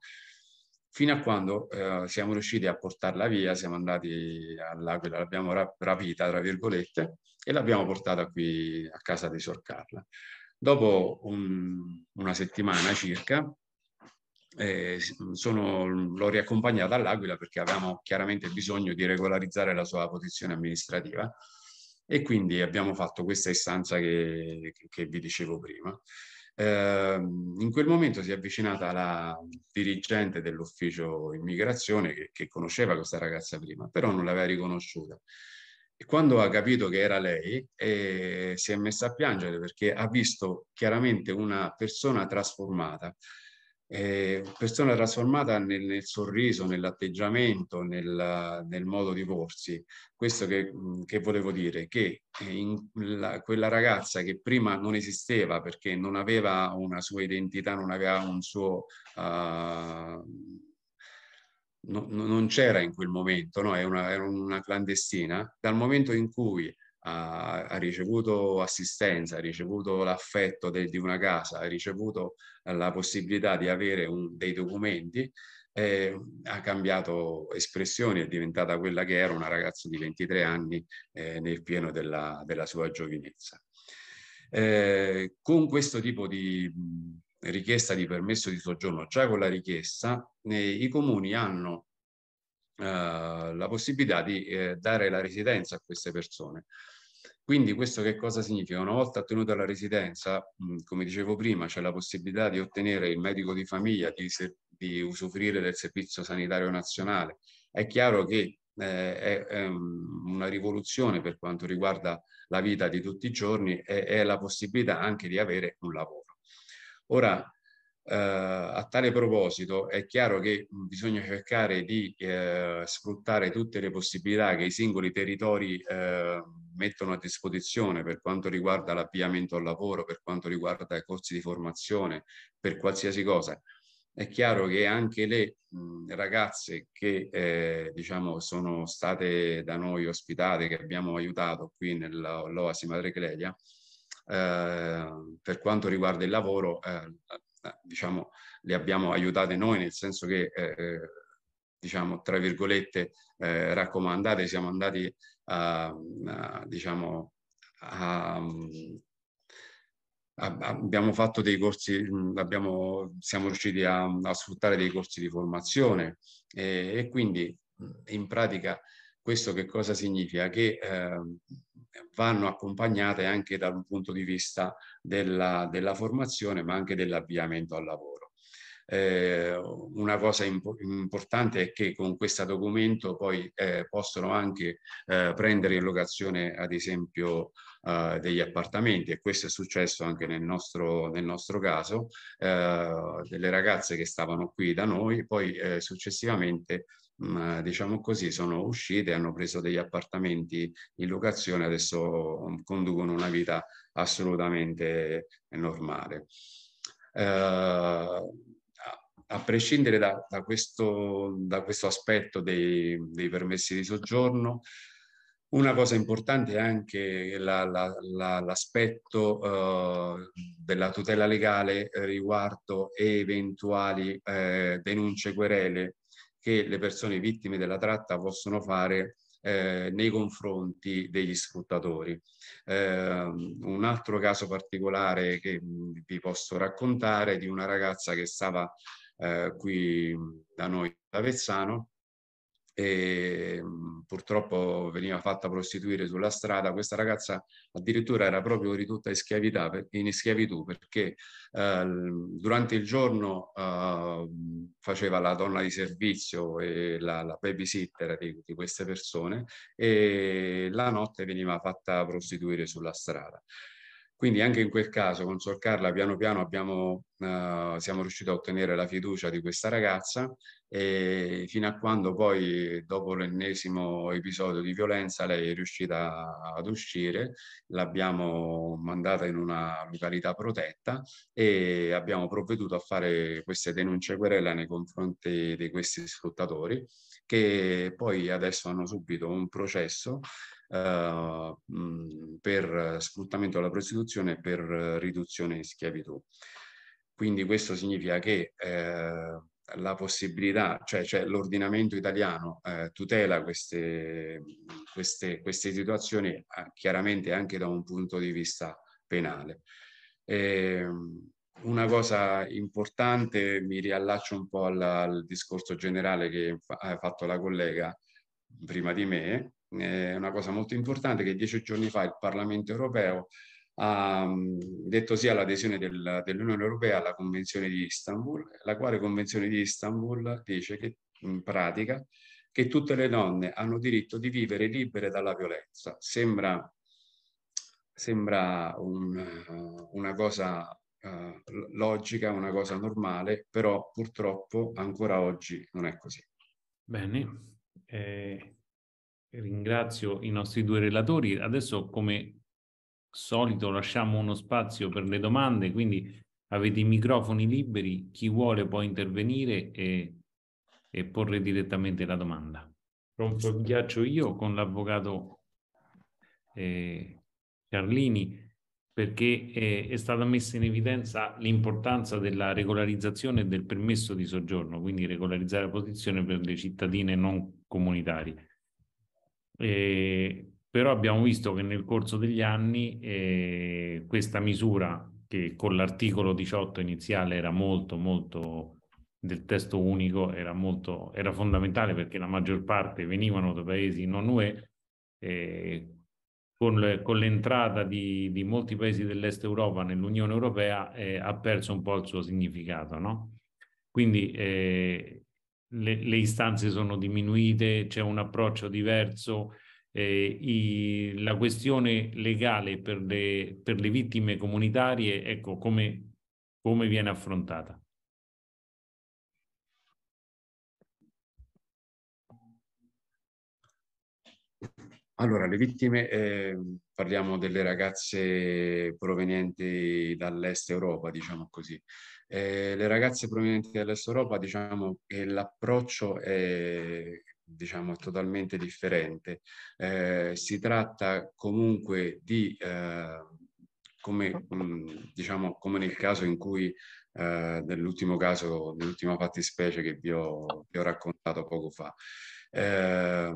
[SPEAKER 3] fino a quando eh, siamo riusciti a portarla via, siamo andati all'Aquila, l'abbiamo rapita, tra virgolette, e l'abbiamo portata qui a casa di Sor Carla. Dopo un, una settimana circa, eh, l'ho riaccompagnata all'Aquila perché avevamo chiaramente bisogno di regolarizzare la sua posizione amministrativa e quindi abbiamo fatto questa istanza che, che vi dicevo prima. Eh, in quel momento si è avvicinata la dirigente dell'ufficio immigrazione che, che conosceva questa ragazza prima, però non l'aveva riconosciuta. E quando ha capito che era lei, eh, si è messa a piangere perché ha visto chiaramente una persona trasformata eh, persona trasformata nel, nel sorriso, nell'atteggiamento, nel, nel, modo di porsi. Questo che, che volevo dire, che eh, la, quella ragazza che prima non esisteva perché non aveva una sua identità, non aveva un suo... Uh, no, non c'era in quel momento, no? era, una, era una clandestina, dal momento in cui ha, ha ricevuto assistenza, ha ricevuto l'affetto di una casa, ha ricevuto la possibilità di avere un, dei documenti, eh, ha cambiato espressione, è diventata quella che era una ragazza di 23 anni eh, nel pieno della, della sua giovinezza. Eh, con questo tipo di richiesta di permesso di soggiorno, già con la richiesta, eh, i comuni hanno eh, la possibilità di eh, dare la residenza a queste persone. Quindi questo che cosa significa? Una volta ottenuta la residenza, mh, come dicevo prima, c'è la possibilità di ottenere il medico di famiglia, di, di usufruire del servizio sanitario nazionale. È chiaro che eh, è, è, una rivoluzione per quanto riguarda la vita di tutti i giorni e è la possibilità anche di avere un lavoro. Ora, eh, a tale proposito è chiaro che bisogna cercare di eh, sfruttare tutte le possibilità che i singoli territori eh, mettono a disposizione per quanto riguarda l'avviamento al lavoro, per quanto riguarda i corsi di formazione, per qualsiasi cosa. È chiaro che anche le mh, ragazze che eh, diciamo sono state da noi ospitate, che abbiamo aiutato qui nell'Oasi Madre Clelia, eh, per quanto riguarda il lavoro, eh, diciamo, le abbiamo aiutate noi, nel senso che, eh, diciamo, tra virgolette, eh, raccomandate, siamo andati a, a diciamo, a, a, abbiamo fatto dei corsi, abbiamo, siamo riusciti a, sfruttare dei corsi di formazione e, e quindi in pratica questo che cosa significa? Che eh, vanno accompagnate anche da un punto di vista della, della formazione, ma anche dell'avviamento al lavoro. Eh, una cosa impo importante è che con questo documento poi eh, possono anche eh, prendere in locazione ad esempio eh, degli appartamenti e questo è successo anche nel nostro, nel nostro caso eh, delle ragazze che stavano qui da noi poi eh, successivamente mh, diciamo così, sono uscite, hanno preso degli appartamenti in locazione, adesso conducono una vita assolutamente normale. Eh, a prescindere da, da, questo, da questo, aspetto dei, dei, permessi di soggiorno, una cosa importante è anche l'aspetto la, la, la, eh, della tutela legale riguardo eventuali eh, denunce querele che le persone vittime della tratta possono fare eh, nei confronti degli sfruttatori. Eh, un altro caso particolare che vi posso raccontare è di una ragazza che stava eh, qui da noi, da Vezzano, e purtroppo veniva fatta prostituire sulla strada. Questa ragazza addirittura era proprio ridotta in, schiavità, in schiavitù perché eh, durante il giorno eh, faceva la donna di servizio e la, la babysitter di, di, queste persone e la notte veniva fatta prostituire sulla strada. Quindi anche in quel caso con Sor Carla piano piano abbiamo, uh, siamo riusciti a ottenere la fiducia di questa ragazza e fino a quando poi dopo l'ennesimo episodio di violenza lei è riuscita ad uscire, l'abbiamo mandata in una località protetta e abbiamo provveduto a fare queste denunce querela nei confronti di questi sfruttatori che poi adesso hanno subito un processo eh, per sfruttamento della prostituzione e per riduzione in schiavitù. Quindi questo significa che eh, la possibilità, cioè, cioè l'ordinamento italiano eh, tutela queste, queste, queste situazioni eh, chiaramente anche da un punto di vista penale. E, ehm, una cosa importante, mi riallaccio un po' al, al discorso generale che ha fatto la collega prima di me, eh, una cosa molto importante che dieci giorni fa il Parlamento europeo ha mm, detto sì all'adesione del, dell'Unione Europea alla Convenzione di Istanbul, la quale Convenzione di Istanbul dice che in pratica che tutte le donne hanno diritto di vivere libere dalla violenza. Sembra, sembra un, una cosa eh, logica, una cosa normale, però purtroppo ancora oggi non è così.
[SPEAKER 1] Bene, eh, ringrazio i nostri due relatori. Adesso, come solito, lasciamo uno spazio per le domande, quindi avete i microfoni liberi, chi vuole può intervenire e, e porre direttamente la domanda. Pronto il ghiaccio io con l'avvocato eh, Carlini perché eh, è stata messa in evidenza l'importanza della regolarizzazione del permesso di soggiorno, quindi regolarizzare la posizione per le cittadine non comunitari. Eh, però abbiamo visto che nel corso degli anni eh, questa misura, che con l'articolo 18 iniziale era molto, molto del testo unico, era, molto, era fondamentale perché la maggior parte venivano da paesi non UE, eh, con, le, con l'entrata di, di, molti paesi dell'Est Europa nell'Unione Europea eh, ha perso un po' il suo significato, no? Quindi eh, le, le, istanze sono diminuite, c'è un approccio diverso, eh, i, la questione legale per le, per le vittime comunitarie, ecco, come, come viene affrontata?
[SPEAKER 3] Allora, le vittime, eh, parliamo delle ragazze provenienti dall'est Europa, diciamo così. Eh, le ragazze provenienti dall'est Europa, diciamo che l'approccio è, diciamo, totalmente differente. Eh, si tratta comunque di, eh, come, mh, mm, diciamo, come nel caso in cui eh, nell'ultimo caso, nell'ultima fattispecie che vi ho, vi ho raccontato poco fa. Eh,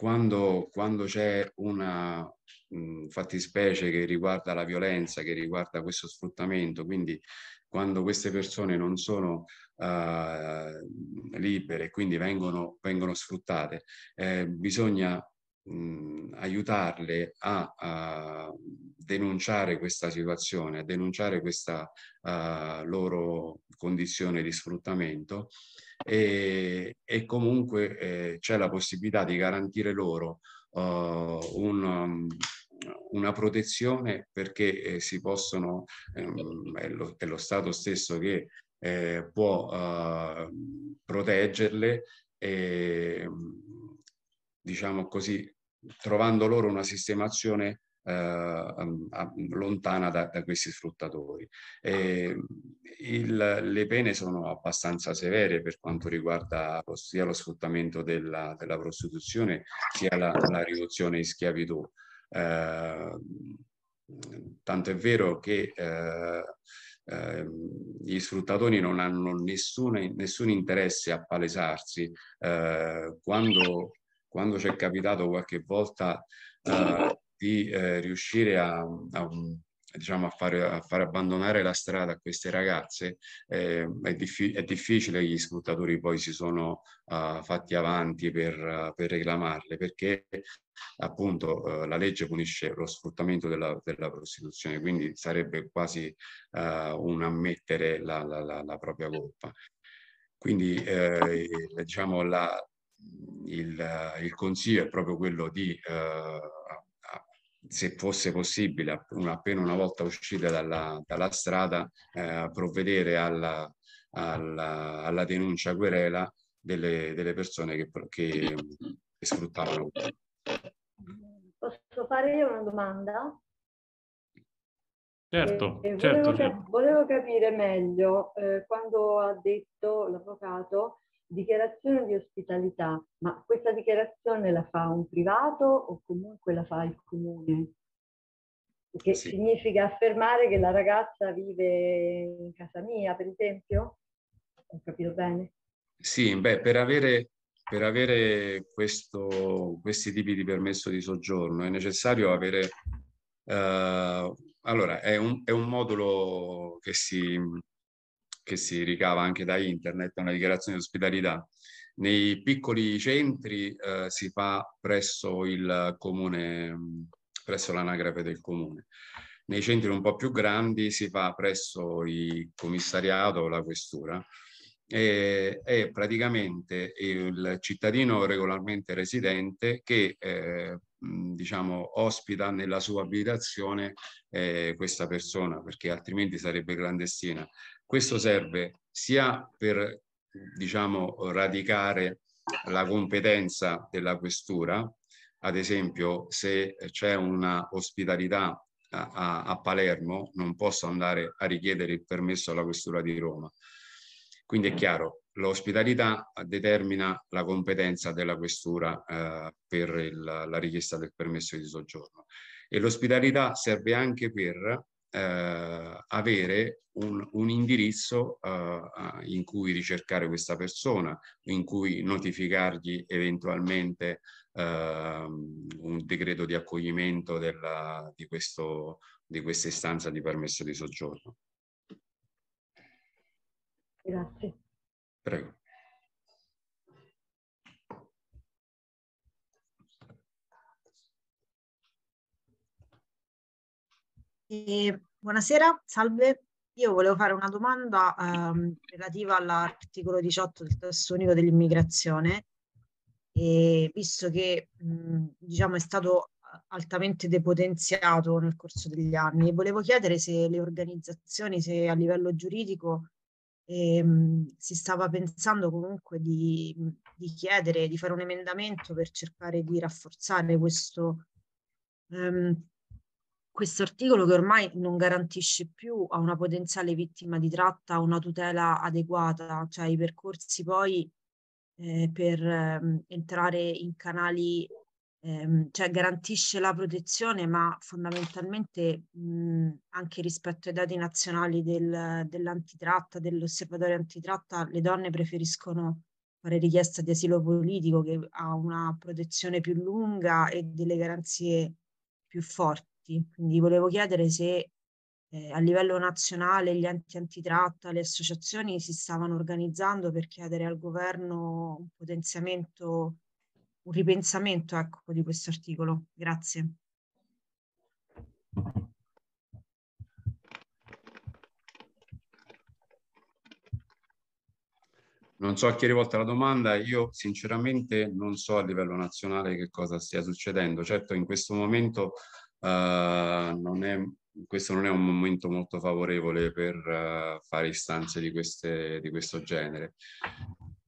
[SPEAKER 3] quando, quando c'è una mh, fattispecie che riguarda la violenza, che riguarda questo sfruttamento, quindi quando queste persone non sono uh, libere e quindi vengono, vengono sfruttate, eh, bisogna mh, aiutarle a, a, denunciare questa situazione, a denunciare questa uh, loro condizione di sfruttamento e, e comunque eh, c'è la possibilità di garantire loro uh, un, um, una protezione perché eh, si possono, ehm, è, lo, è, lo, Stato stesso che eh, può eh, proteggerle, diciamo così, trovando loro una sistemazione eh, lontana da, da, questi sfruttatori. Ah, ehm, il, le pene sono abbastanza severe per quanto riguarda sia lo sfruttamento della, della prostituzione sia la, la, riduzione in schiavitù. Eh, tanto è vero che eh, eh, gli sfruttatori non hanno nessuna, nessun interesse a palesarsi. Eh, quando, quando ci capitato qualche volta Uh, di eh, riuscire a, a, diciamo, a, fare, a, far abbandonare la strada a queste ragazze eh, è, diffi- è, difficile, gli sfruttatori poi si sono uh, fatti avanti per, uh, per reclamarle perché appunto uh, la legge punisce lo sfruttamento della, della prostituzione, quindi sarebbe quasi ah, un ammettere la, la, la, la, propria colpa. Quindi eh, diciamo il, il, consiglio è proprio quello di eh, se fosse possibile, appena una volta uscita dalla, dalla strada, eh, provvedere alla, alla, alla, denuncia querela delle, delle persone che, che, che sfruttavano.
[SPEAKER 4] Posso fare io una domanda?
[SPEAKER 3] Certo, eh, eh certo, cap certo.
[SPEAKER 4] volevo, capire meglio eh, quando ha detto l'avvocato dichiarazione di ospitalità, ma questa dichiarazione la fa un privato o comunque la fa il comune? Che sì. significa affermare che la ragazza vive in casa mia, per esempio? Ho capito bene?
[SPEAKER 3] Sì, beh, per avere, per avere questo, questi tipi di permesso di soggiorno è necessario avere... Eh, allora, è un, è un modulo che si che si ricava anche da internet, una dichiarazione di ospitalità. Nei piccoli centri eh, si fa presso il comune, mm, presso l'anagrafe del comune. Nei centri un po' più grandi si fa presso il commissariato o la questura e, è praticamente il cittadino regolarmente residente che eh, mm, diciamo, ospita nella sua abitazione eh, questa persona, perché altrimenti sarebbe clandestina. Questo serve sia per diciamo, radicare la competenza della questura, ad esempio se c'è una ospitalità a, a, Palermo non posso andare a richiedere il permesso alla questura di Roma. Quindi è chiaro, l'ospitalità determina la competenza della questura eh, per il, la richiesta del permesso di soggiorno e l'ospitalità serve anche per eh, avere un, un indirizzo eh, in cui ricercare questa persona, in cui notificargli eventualmente eh, un decreto di accoglimento della, di, questo, di questa istanza di permesso di soggiorno. Grazie. Prego.
[SPEAKER 4] E buonasera, salve. Io volevo fare una domanda ehm, relativa all'articolo 18 del testo unico dell'immigrazione, e visto che mh, mhmm, diciamo, è stato eh, altamente depotenziato nel corso degli anni, volevo chiedere se le organizzazioni, se a livello giuridico ehm, si stava pensando comunque di, di chiedere, di fare un emendamento per cercare di rafforzare questo, ehm, questo articolo che ormai non garantisce più a una potenziale vittima di tratta una tutela adeguata, cioè i percorsi poi eh, per ehm, entrare in canali, ehm, cioè garantisce la protezione, ma fondamentalmente mh, anche rispetto ai dati nazionali del, dell'antitratta, dell'osservatorio antitratta, le donne preferiscono fare richiesta di asilo politico che ha una protezione più lunga e delle garanzie più forti tutti, quindi volevo chiedere se eh, a livello nazionale gli enti antitratta, le associazioni si stavano organizzando per chiedere al governo un potenziamento, un ripensamento ecco, di questo articolo. Grazie.
[SPEAKER 3] Non so a chi è rivolta la domanda, io sinceramente non so a livello nazionale che cosa stia succedendo. Certo in questo momento Ehm, non è, questo non è un momento molto favorevole per eh, fare istanze di, queste, di questo genere.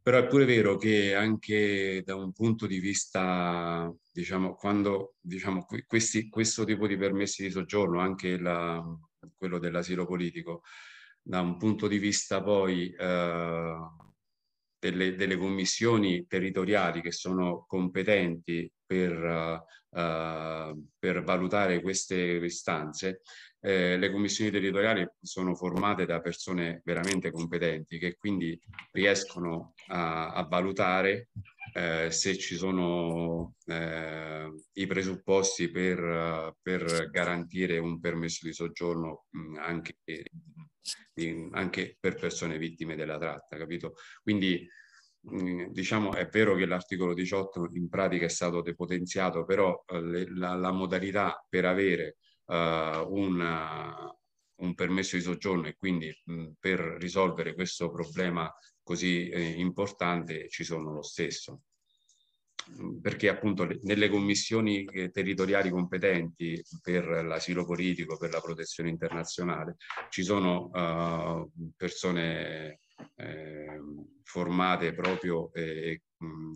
[SPEAKER 3] Però è pure vero che anche da un punto di vista, diciamo, quando diciamo, questi, questo tipo di permessi di soggiorno, anche la, quello dell'asilo politico, da un punto di vista poi eh, delle, delle, commissioni territoriali che sono competenti per eh, eh, per valutare queste istanze, eh, le commissioni territoriali sono formate da persone veramente competenti che quindi riescono a, a valutare eh, se ci sono eh, i presupposti per, per, garantire un permesso di soggiorno mh, mm, anche, in, anche, per persone vittime della tratta, capito? Quindi Mm, diciamo è vero che l'articolo 18 in pratica è stato depotenziato, però eh, la, la modalità per avere eh, una, eh, un permesso di soggiorno e quindi mh, mm, per risolvere questo problema così eh, importante ci sono lo stesso. Mm, perché appunto le, nelle commissioni eh, territoriali competenti per l'asilo politico, per la protezione internazionale, ci sono persone eh, formate proprio e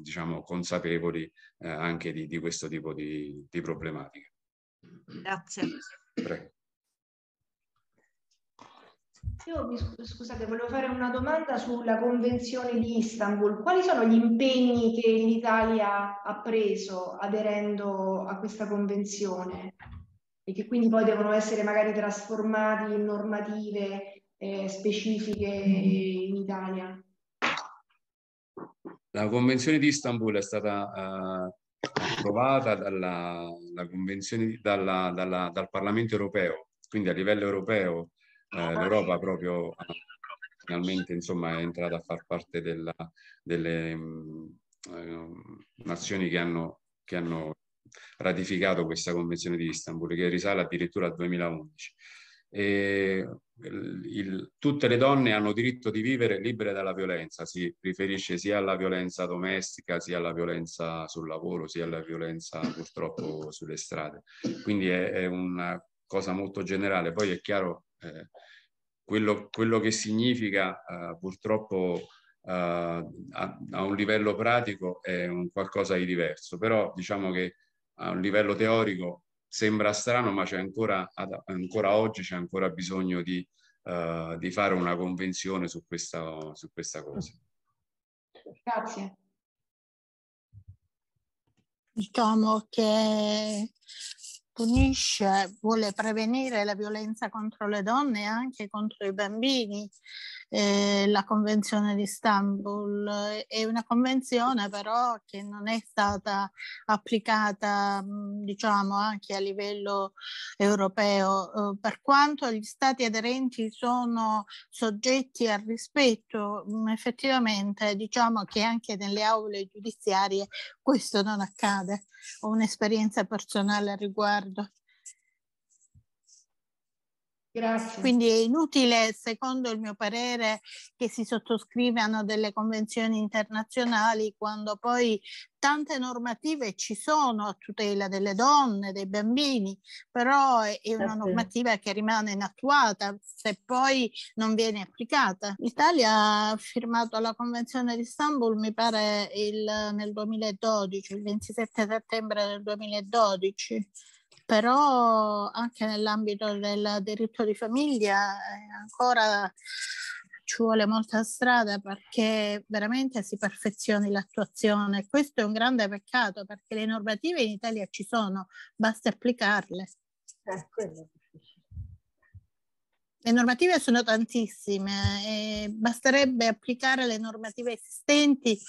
[SPEAKER 3] diciamo consapevoli eh, anche di, di, questo tipo di, di problematiche. Grazie. Prego.
[SPEAKER 4] Io mi scusate, volevo fare una domanda sulla Convenzione di Istanbul. Quali sono gli impegni che l'Italia ha preso aderendo a questa Convenzione e che quindi poi devono essere magari trasformati in normative eh, specifiche mm. in Italia.
[SPEAKER 3] La Convenzione di Istanbul è stata eh, approvata dalla, dalla, dalla, dal Parlamento europeo, quindi a livello europeo eh, l'Europa proprio finalmente insomma, è entrata a far parte della, delle mh, eh, nazioni che hanno, che hanno ratificato questa Convenzione di Istanbul, che risale addirittura al 2011. E il, tutte le donne hanno diritto di vivere libere dalla violenza, si riferisce sia alla violenza domestica, sia alla violenza sul lavoro, sia alla violenza purtroppo sulle strade. Quindi è, è una cosa molto generale. Poi è chiaro eh, quello, quello, che significa eh, purtroppo eh, a, a, un livello pratico è un qualcosa di diverso, però diciamo che a un livello teorico sembra strano, ma c'è ancora, ancora oggi c'è ancora bisogno di, uh, di, fare una convenzione su questa, su questa cosa.
[SPEAKER 4] Grazie.
[SPEAKER 2] Diciamo che punisce, vuole prevenire la violenza contro le donne e anche contro i bambini eh, la Convenzione di Istanbul. È una convenzione però che non è stata applicata diciamo anche a livello europeo. Eh, per quanto gli stati aderenti sono soggetti al rispetto, effettivamente diciamo che anche nelle aule giudiziarie questo non accade. Ho un'esperienza personale al riguardo. Grazie. Quindi è inutile, secondo il mio parere, che si sottoscrivano delle convenzioni internazionali quando poi tante normative ci sono a tutela delle donne, dei bambini, però è una certo. normativa che rimane inattuata se poi non viene applicata. L'Italia ha firmato la Convenzione di Istanbul, mi pare, il, nel 2012, il 27 settembre del 2012 però anche nell'ambito del diritto di famiglia eh, ancora ci vuole molta strada perché veramente si perfezioni l'attuazione. Questo è un grande peccato perché le normative in Italia ci sono, basta applicarle.
[SPEAKER 4] Eh,
[SPEAKER 2] le normative sono tantissime, e basterebbe applicare le normative esistenti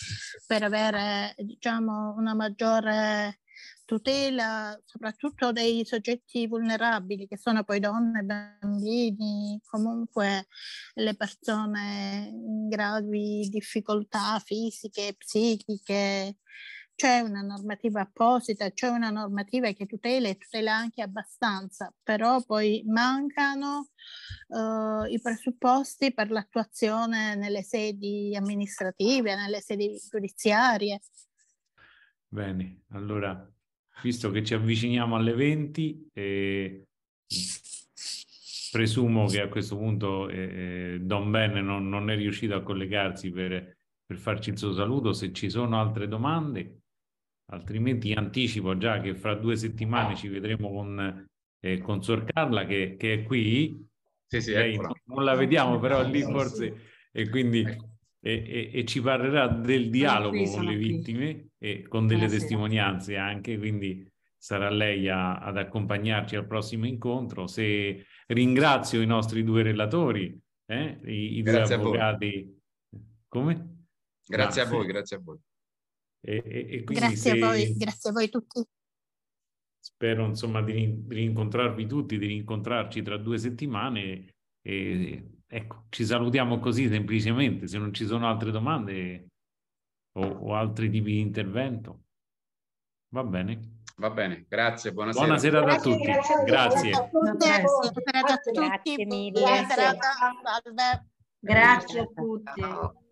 [SPEAKER 2] per avere diciamo, una maggiore tutela soprattutto dei soggetti vulnerabili, che sono poi donne, bambini, comunque le persone in gravi difficoltà fisiche, psichiche. C'è una normativa apposita, c'è una normativa che tutela e tutela anche abbastanza, però poi mancano eh, i presupposti per l'attuazione nelle sedi amministrative, nelle sedi giudiziarie.
[SPEAKER 1] Bene, allora visto che ci avviciniamo alle 20 e presumo che a questo punto eh, eh, Don Ben non, non, è riuscito a collegarsi per, per, farci il suo saluto, se ci sono altre domande, altrimenti anticipo già che fra due settimane ci vedremo con, eh, con Sor Carla che, che è qui, sì, sì, Lei, non, la vediamo però lì forse, e quindi ecco. e, e, e ci parlerà del dialogo qui, con le qui. vittime e con delle Buonasera. Eh, testimonianze anche, quindi sarà lei a, ad accompagnarci al prossimo incontro. Se ringrazio i nostri due relatori, eh, i, i due avvocati. Come?
[SPEAKER 3] Grazie, grazie, a ah, voi, grazie a voi.
[SPEAKER 1] E, e, e grazie se... a voi,
[SPEAKER 2] grazie a voi tutti.
[SPEAKER 1] Spero insomma di, rincontrarvi tutti, di rincontrarci tra due settimane e ecco, ci salutiamo così semplicemente, se non ci sono altre domande o, o altri tipi di intervento. Va bene?
[SPEAKER 3] Va bene, grazie, buonasera. Buonasera a tutti. Grazie. grazie. grazie.
[SPEAKER 4] Buonasera a tutti. Grazie mille.
[SPEAKER 2] Buona serata, salve. Grazie a tutti.